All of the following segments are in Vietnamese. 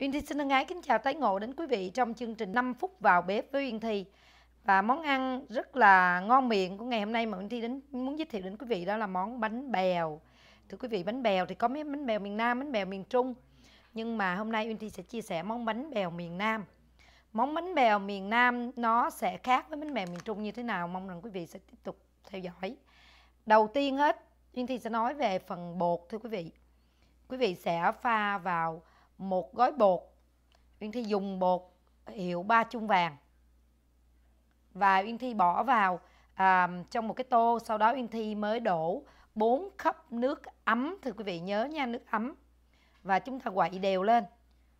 Uyên Thi xin thân ái kính chào tái ngộ đến quý vị trong chương trình 5 phút vào bếp với Uyên Thi Và món ăn rất là ngon miệng của ngày hôm nay mà Uyên Thi đến muốn giới thiệu đến quý vị đó là món bánh bèo Thưa quý vị bánh bèo thì có mấy bánh bèo miền Nam, bánh bèo miền Trung Nhưng mà hôm nay Uyên Thi sẽ chia sẻ món bánh bèo miền Nam Món bánh bèo miền Nam nó sẽ khác với bánh bèo miền Trung như thế nào Mong rằng quý vị sẽ tiếp tục theo dõi Đầu tiên hết Uyên Thi sẽ nói về phần bột thưa quý vị Quý vị sẽ pha vào một gói bột Uyên Thi dùng bột hiệu ba chung vàng và Uyên Thi bỏ vào à, trong một cái tô sau đó Uyên Thi mới đổ 4 cup nước ấm thưa quý vị nhớ nha nước ấm và chúng ta quậy đều lên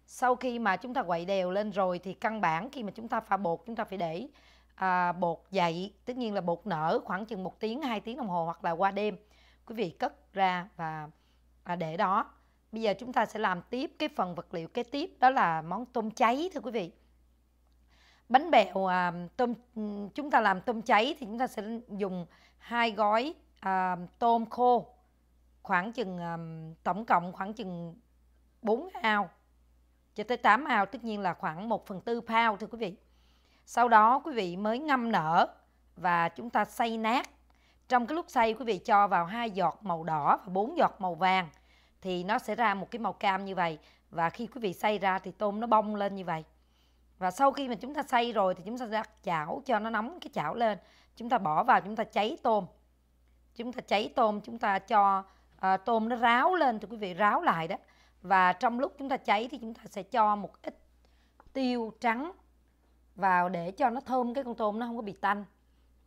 sau khi mà chúng ta quậy đều lên rồi thì căn bản khi mà chúng ta pha bột chúng ta phải để à, bột dậy tất nhiên là bột nở khoảng chừng một tiếng 2 tiếng đồng hồ hoặc là qua đêm quý vị cất ra và à, để đó Bây giờ chúng ta sẽ làm tiếp cái phần vật liệu kế tiếp đó là món tôm cháy thưa quý vị. Bánh bèo à, tôm chúng ta làm tôm cháy thì chúng ta sẽ dùng hai gói à, tôm khô khoảng chừng à, tổng cộng khoảng chừng 4 ao cho tới 8 ao tất nhiên là khoảng 1 phần tư pound thưa quý vị. Sau đó quý vị mới ngâm nở và chúng ta xay nát. Trong cái lúc xay quý vị cho vào hai giọt màu đỏ và bốn giọt màu vàng thì nó sẽ ra một cái màu cam như vậy và khi quý vị xay ra thì tôm nó bông lên như vậy và sau khi mà chúng ta xay rồi thì chúng ta đặt chảo cho nó nóng cái chảo lên chúng ta bỏ vào chúng ta cháy tôm chúng ta cháy tôm chúng ta cho à, tôm nó ráo lên cho quý vị ráo lại đó và trong lúc chúng ta cháy thì chúng ta sẽ cho một ít tiêu trắng vào để cho nó thơm cái con tôm nó không có bị tanh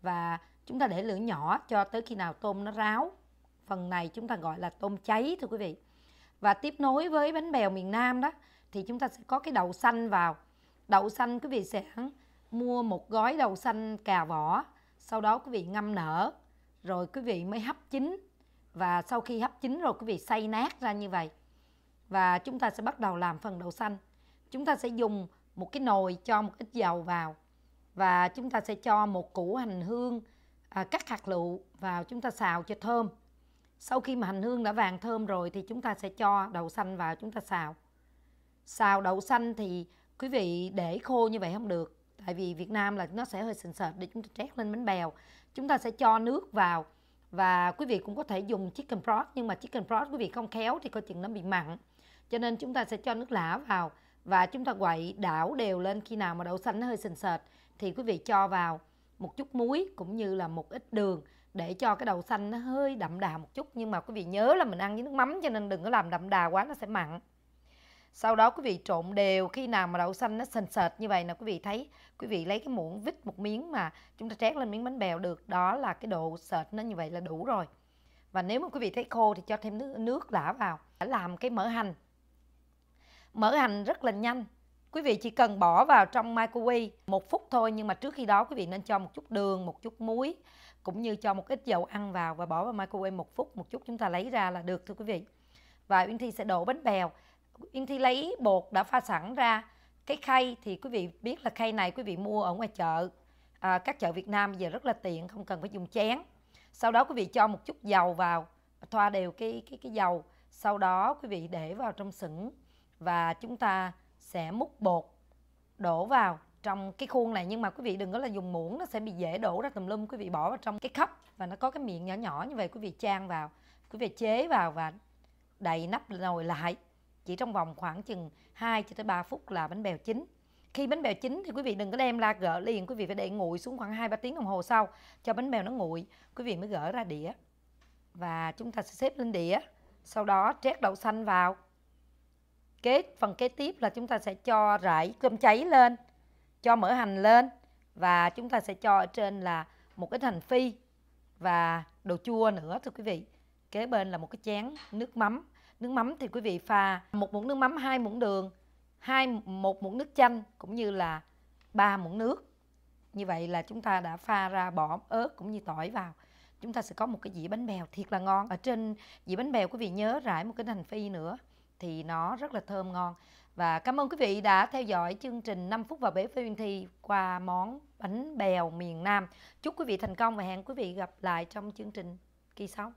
và chúng ta để lửa nhỏ cho tới khi nào tôm nó ráo phần này chúng ta gọi là tôm cháy thưa quý vị và tiếp nối với bánh bèo miền Nam đó thì chúng ta sẽ có cái đậu xanh vào đậu xanh quý vị sẽ mua một gói đậu xanh cà vỏ sau đó quý vị ngâm nở rồi quý vị mới hấp chín và sau khi hấp chín rồi quý vị xay nát ra như vậy và chúng ta sẽ bắt đầu làm phần đậu xanh chúng ta sẽ dùng một cái nồi cho một ít dầu vào và chúng ta sẽ cho một củ hành hương à, cắt hạt lựu vào chúng ta xào cho thơm sau khi mà hành hương đã vàng thơm rồi thì chúng ta sẽ cho đậu xanh vào chúng ta xào xào đậu xanh thì quý vị để khô như vậy không được tại vì Việt Nam là nó sẽ hơi sình sệt để chúng ta trét lên bánh bèo chúng ta sẽ cho nước vào và quý vị cũng có thể dùng chicken broth nhưng mà chicken broth quý vị không khéo thì coi chừng nó bị mặn cho nên chúng ta sẽ cho nước lã vào và chúng ta quậy đảo đều lên khi nào mà đậu xanh nó hơi sình sệt thì quý vị cho vào một chút muối cũng như là một ít đường để cho cái đậu xanh nó hơi đậm đà một chút nhưng mà quý vị nhớ là mình ăn với nước mắm cho nên đừng có làm đậm đà quá nó sẽ mặn sau đó quý vị trộn đều khi nào mà đậu xanh nó sền sệt như vậy là quý vị thấy quý vị lấy cái muỗng vít một miếng mà chúng ta trét lên miếng bánh bèo được đó là cái độ sệt nó như vậy là đủ rồi và nếu mà quý vị thấy khô thì cho thêm nước nước lã vào để làm cái mỡ hành mỡ hành rất là nhanh Quý vị chỉ cần bỏ vào trong microwave một phút thôi nhưng mà trước khi đó quý vị nên cho một chút đường, một chút muối cũng như cho một ít dầu ăn vào và bỏ vào microwave một phút một chút chúng ta lấy ra là được thưa quý vị và Uyên Thi sẽ đổ bánh bèo Uyên Thi lấy bột đã pha sẵn ra cái khay thì quý vị biết là khay này quý vị mua ở ngoài chợ à, các chợ Việt Nam giờ rất là tiện không cần phải dùng chén sau đó quý vị cho một chút dầu vào thoa đều cái cái cái dầu sau đó quý vị để vào trong sửng và chúng ta sẽ múc bột đổ vào trong cái khuôn này nhưng mà quý vị đừng có là dùng muỗng nó sẽ bị dễ đổ ra tùm lum quý vị bỏ vào trong cái cup và nó có cái miệng nhỏ nhỏ như vậy quý vị chan vào quý vị chế vào và đậy nắp nồi lại chỉ trong vòng khoảng chừng 2 cho tới 3 phút là bánh bèo chín khi bánh bèo chín thì quý vị đừng có đem ra gỡ liền quý vị phải để nguội xuống khoảng 2-3 tiếng đồng hồ sau cho bánh bèo nó nguội quý vị mới gỡ ra đĩa và chúng ta sẽ xếp lên đĩa sau đó trét đậu xanh vào kế phần kế tiếp là chúng ta sẽ cho rải cơm cháy lên cho mỡ hành lên và chúng ta sẽ cho ở trên là một ít hành phi và đồ chua nữa thưa quý vị kế bên là một cái chén nước mắm nước mắm thì quý vị pha một muỗng nước mắm hai muỗng đường hai một muỗng nước chanh cũng như là ba muỗng nước như vậy là chúng ta đã pha ra bỏ ớt cũng như tỏi vào chúng ta sẽ có một cái dĩa bánh bèo thiệt là ngon ở trên dĩa bánh bèo quý vị nhớ rải một cái hành phi nữa thì nó rất là thơm ngon và cảm ơn quý vị đã theo dõi chương trình 5 phút vào bếp với Uyên Thi qua món bánh bèo miền Nam. Chúc quý vị thành công và hẹn quý vị gặp lại trong chương trình kỳ sau.